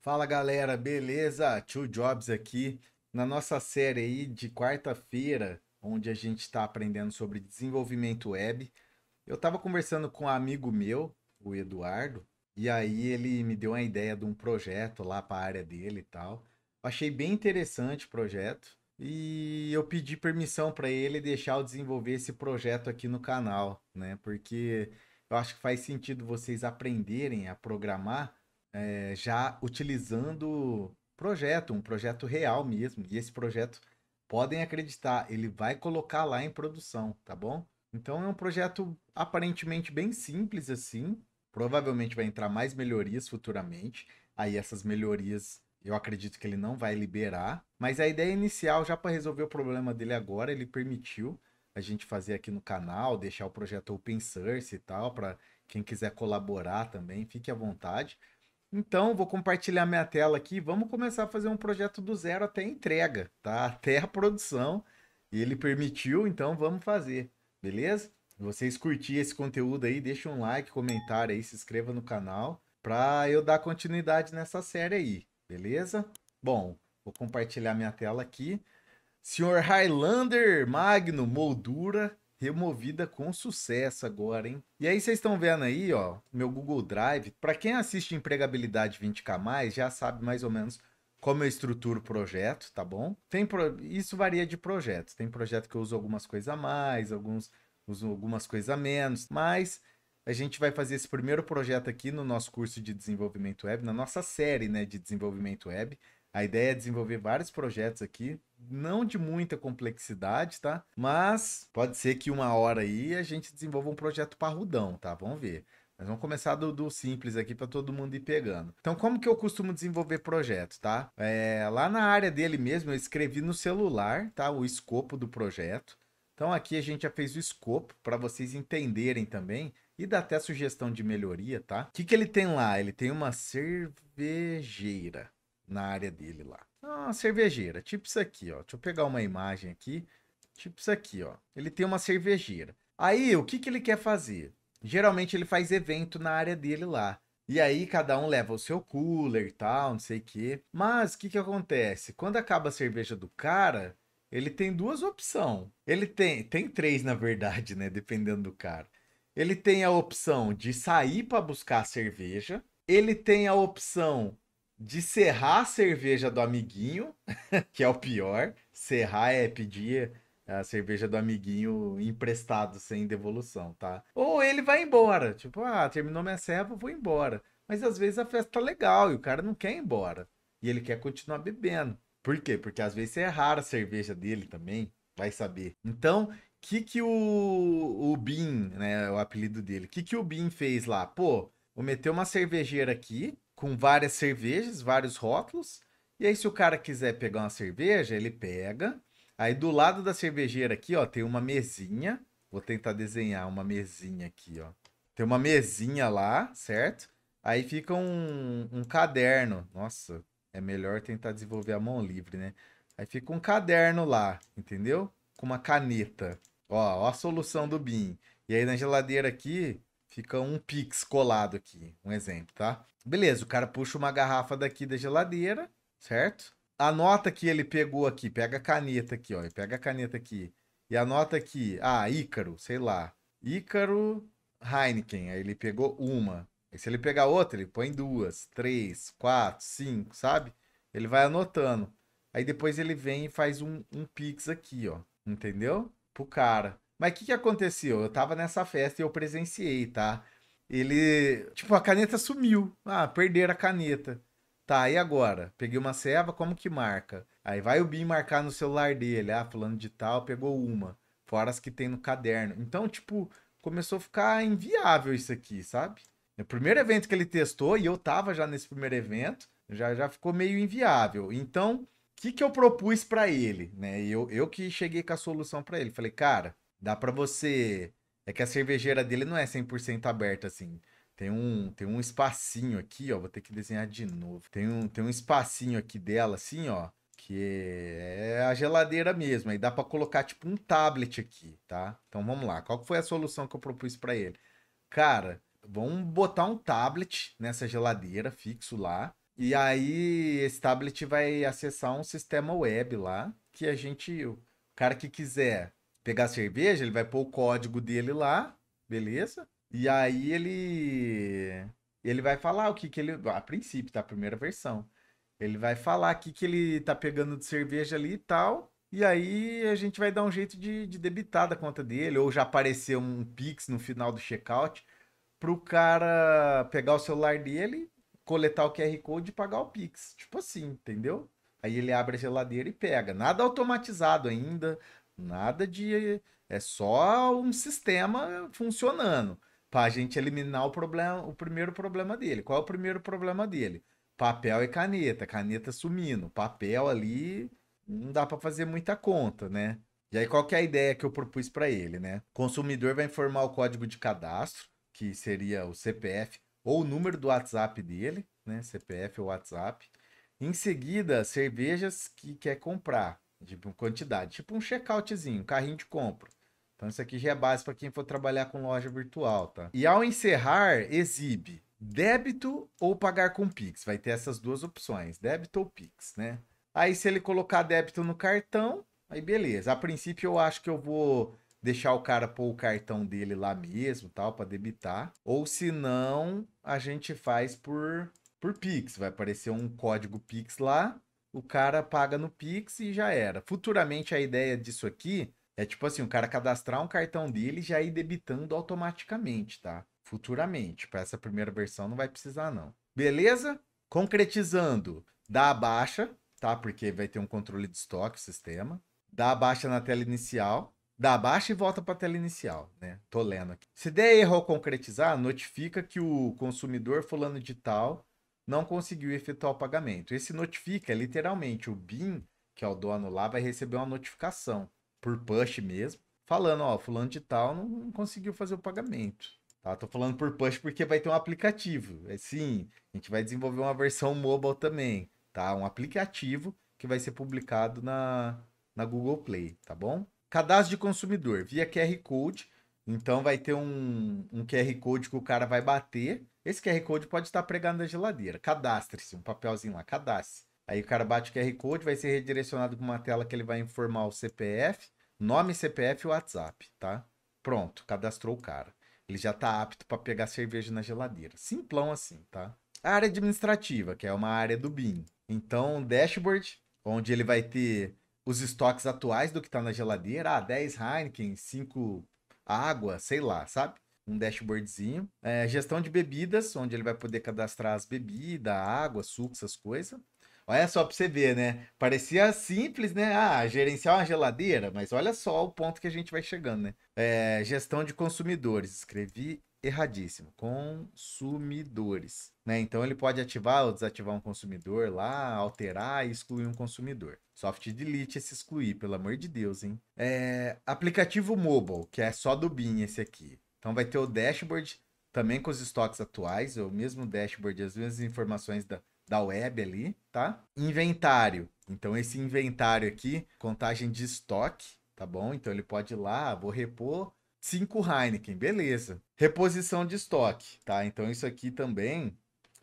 Fala galera, beleza? Tio Jobs aqui. Na nossa série aí de quarta-feira, onde a gente está aprendendo sobre desenvolvimento web, eu estava conversando com um amigo meu, o Eduardo, e aí ele me deu uma ideia de um projeto lá para a área dele e tal. achei bem interessante o projeto e eu pedi permissão para ele deixar eu desenvolver esse projeto aqui no canal, né? Porque eu acho que faz sentido vocês aprenderem a programar é, já utilizando projeto, um projeto real mesmo. E esse projeto, podem acreditar, ele vai colocar lá em produção, tá bom? Então é um projeto aparentemente bem simples assim. Provavelmente vai entrar mais melhorias futuramente. Aí essas melhorias eu acredito que ele não vai liberar. Mas a ideia inicial, já para resolver o problema dele agora, ele permitiu a gente fazer aqui no canal, deixar o projeto open source e tal, para quem quiser colaborar também, fique à vontade. Então, vou compartilhar minha tela aqui. Vamos começar a fazer um projeto do zero até a entrega, tá? Até a produção. Ele permitiu, então vamos fazer, beleza? Vocês curtirem esse conteúdo aí, deixa um like, comentário aí, se inscreva no canal para eu dar continuidade nessa série aí, beleza? Bom, vou compartilhar minha tela aqui. Senhor Highlander Magno Moldura, removida com sucesso agora, hein? E aí vocês estão vendo aí, ó, meu Google Drive. Para quem assiste empregabilidade 20k+, já sabe mais ou menos como eu estruturo o projeto, tá bom? Tem pro... Isso varia de projeto. Tem projeto que eu uso algumas coisas a mais, alguns uso algumas coisas a menos, mas a gente vai fazer esse primeiro projeto aqui no nosso curso de desenvolvimento web, na nossa série, né, de desenvolvimento web. A ideia é desenvolver vários projetos aqui não de muita complexidade, tá? Mas pode ser que uma hora aí a gente desenvolva um projeto parrudão, tá? Vamos ver. Mas vamos começar do, do simples aqui para todo mundo ir pegando. Então, como que eu costumo desenvolver projeto, tá? É, lá na área dele mesmo, eu escrevi no celular, tá? O escopo do projeto. Então, aqui a gente já fez o escopo para vocês entenderem também e dá até sugestão de melhoria, tá? O que, que ele tem lá? Ele tem uma cervejeira na área dele lá. É uma cervejeira, tipo isso aqui, ó. Deixa eu pegar uma hum. imagem aqui, tipo isso aqui, ó. Ele tem uma cervejeira. Aí, o que, que ele quer fazer? Geralmente ele faz evento na área dele lá. E aí cada um leva o seu cooler e tal, não sei o quê. Mas o que, que acontece? Quando acaba a cerveja do cara, ele tem duas opções. Ele tem, tem três, na verdade, né? Dependendo do cara. Ele tem a opção de sair para buscar a cerveja. Ele tem a opção de serrar a cerveja do amiguinho, que é o pior. Serrar é pedir a cerveja do amiguinho emprestado sem devolução, tá? Ou ele vai embora, tipo, ah, terminou minha serva, vou embora. Mas às vezes a festa tá legal e o cara não quer ir embora. E ele quer continuar bebendo. Por quê? Porque às vezes é rara a cerveja dele também, vai saber. Então, que que o, o Bin, né, o apelido dele, O que que o Bin fez lá? Pô, vou meter uma cervejeira aqui, com várias cervejas, vários rótulos. E aí, se o cara quiser pegar uma cerveja, ele pega. Aí do lado da cervejeira aqui, ó, tem uma mesinha. Vou tentar desenhar uma mesinha aqui, ó. Tem uma mesinha lá, certo? Aí fica um, um caderno. Nossa, é melhor tentar desenvolver a mão livre, né? Aí fica um caderno lá, entendeu? Com uma caneta. Ó, ó a solução do BIM. E aí na geladeira aqui Fica um pix colado aqui, um exemplo, tá? Beleza, o cara puxa uma garrafa daqui da geladeira, certo? A nota que ele pegou aqui, pega a caneta aqui, ó, pega a caneta aqui. E anota aqui, ah, Ícaro, sei lá. Ícaro Heineken, aí ele pegou uma. E se ele pegar outra, ele põe duas, três, quatro, cinco, sabe? Ele vai anotando. Aí depois ele vem e faz um, um pix aqui, ó. Entendeu? Pro cara. Mas o que, que aconteceu? Eu tava nessa festa e eu presenciei, tá? Ele. Tipo, a caneta sumiu. Ah, perderam a caneta. Tá, e agora? Peguei uma ceva, como que marca? Aí vai o BIM marcar no celular dele. Ah, fulano de tal, pegou uma. Fora as que tem no caderno. Então, tipo, começou a ficar inviável isso aqui, sabe? O primeiro evento que ele testou, e eu tava já nesse primeiro evento, já, já ficou meio inviável. Então, o que, que eu propus para ele? Né? Eu, eu que cheguei com a solução para ele. Falei, cara, Dá para você. É que a cervejeira dele não é 100% aberta assim. Tem um, tem um espacinho aqui, ó. Vou ter que desenhar de novo. Tem um, tem um espacinho aqui dela, assim, ó. Que é a geladeira mesmo. Aí dá para colocar, tipo, um tablet aqui, tá? Então vamos lá. Qual foi a solução que eu propus para ele? Cara, vamos botar um tablet nessa geladeira fixo lá. E aí esse tablet vai acessar um sistema web lá. Que a gente. O cara que quiser pegar cerveja, ele vai pôr o código dele lá, beleza? E aí ele ele vai falar o que que ele, a princípio, tá a primeira versão. Ele vai falar o que que ele tá pegando de cerveja ali e tal. E aí a gente vai dar um jeito de, de debitar da conta dele, ou já aparecer um Pix no final do checkout pro cara pegar o celular dele, coletar o QR Code e pagar o Pix. Tipo assim, entendeu? Aí ele abre a geladeira e pega. Nada automatizado ainda, Nada de. É só um sistema funcionando para a gente eliminar o problema, o primeiro problema dele. Qual é o primeiro problema dele? Papel e caneta, caneta sumindo, papel ali não dá para fazer muita conta, né? E aí qual que é a ideia que eu propus para ele, né? consumidor vai informar o código de cadastro, que seria o CPF ou o número do WhatsApp dele, né? CPF ou WhatsApp. Em seguida, cervejas que quer comprar de quantidade, tipo um checkoutzinho, um carrinho de compra. Então isso aqui já é base para quem for trabalhar com loja virtual, tá? E ao encerrar, exibe débito ou pagar com Pix. Vai ter essas duas opções, débito ou Pix, né? Aí se ele colocar débito no cartão, aí beleza. A princípio eu acho que eu vou deixar o cara pôr o cartão dele lá mesmo, tal, para debitar. Ou se não, a gente faz por por Pix, vai aparecer um código Pix lá o cara paga no Pix e já era. Futuramente a ideia disso aqui é tipo assim, o cara cadastrar um cartão dele e já ir debitando automaticamente, tá? Futuramente, para tipo, essa primeira versão não vai precisar não. Beleza? Concretizando, dá a baixa, tá? Porque vai ter um controle de estoque o sistema. Dá a baixa na tela inicial, dá a baixa e volta para a tela inicial, né? Tô lendo aqui. Se der erro ao concretizar, notifica que o consumidor fulano de tal não conseguiu efetuar o pagamento. Esse notifica, literalmente, o BIM, que é o dono lá, vai receber uma notificação por push mesmo, falando, ó, fulano de tal não conseguiu fazer o pagamento. Tá? Tô falando por push porque vai ter um aplicativo. É sim, a gente vai desenvolver uma versão mobile também, tá? Um aplicativo que vai ser publicado na, na Google Play, tá bom? Cadastro de consumidor via QR Code então vai ter um, um QR Code que o cara vai bater. Esse QR Code pode estar pregado na geladeira. Cadastre-se, um papelzinho lá, cadastre. Aí o cara bate o QR Code, vai ser redirecionado para uma tela que ele vai informar o CPF, nome, CPF e WhatsApp, tá? Pronto, cadastrou o cara. Ele já está apto para pegar cerveja na geladeira. Simplão assim, tá? A área administrativa, que é uma área do BIM. Então, dashboard, onde ele vai ter os estoques atuais do que está na geladeira. Ah, 10 Heineken, 5 água, sei lá, sabe? Um dashboardzinho. É, gestão de bebidas, onde ele vai poder cadastrar as bebidas, água, suco, essas coisas. Olha só para você ver, né? Parecia simples, né? Ah, gerenciar uma geladeira, mas olha só o ponto que a gente vai chegando, né? É, gestão de consumidores. Escrevi erradíssimo. Consumidores. Né? Então ele pode ativar ou desativar um consumidor lá, alterar e excluir um consumidor. Soft delete esse é excluir, pelo amor de Deus, hein? É, aplicativo mobile, que é só do BIM esse aqui. Então vai ter o dashboard também com os estoques atuais, o mesmo dashboard, as mesmas informações da, da web ali, tá? Inventário. Então esse inventário aqui, contagem de estoque, tá bom? Então ele pode ir lá, ah, vou repor 5 Heineken, beleza. Reposição de estoque, tá? Então isso aqui também,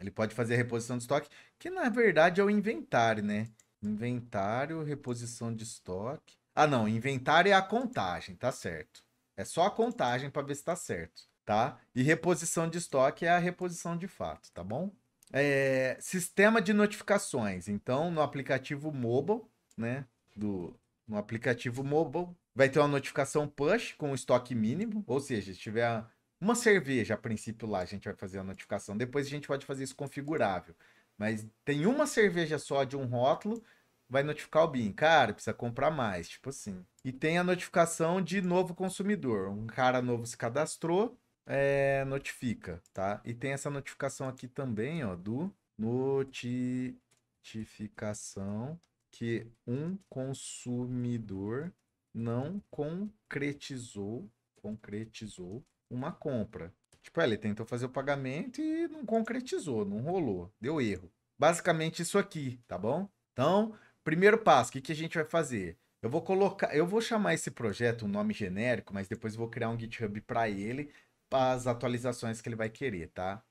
ele pode fazer a reposição de estoque, que na verdade é o inventário, né? Inventário, reposição de estoque. Ah, não, inventário é a contagem, tá certo. É só a contagem para ver se tá certo, tá? E reposição de estoque é a reposição de fato, tá bom? É, sistema de notificações. Então, no aplicativo mobile, né? Do, no aplicativo mobile, vai ter uma notificação push com o estoque mínimo, ou seja, se tiver uma cerveja a princípio lá, a gente vai fazer a notificação. Depois a gente pode fazer isso configurável. Mas tem uma cerveja só de um rótulo, vai notificar o BIM. Cara, precisa comprar mais, tipo assim. E tem a notificação de novo consumidor. Um cara novo se cadastrou, é, notifica, tá? E tem essa notificação aqui também, ó, do notificação que um consumidor não concretizou, concretizou uma compra. Tipo, ah, ele tentou fazer o pagamento e não concretizou, não rolou, deu erro. Basicamente isso aqui, tá bom? Então, primeiro passo, o que, que a gente vai fazer? Eu vou colocar, eu vou chamar esse projeto um nome genérico, mas depois vou criar um GitHub para ele, para as atualizações que ele vai querer, tá?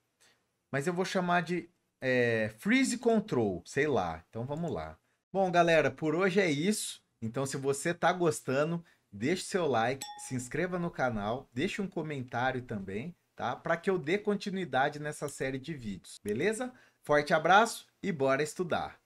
Mas eu vou chamar de é, Freeze Control, sei lá. Então vamos lá. Bom, galera, por hoje é isso. Então, se você está gostando, deixe seu like, se inscreva no canal, deixe um comentário também, tá? Para que eu dê continuidade nessa série de vídeos, beleza? Forte abraço e bora estudar!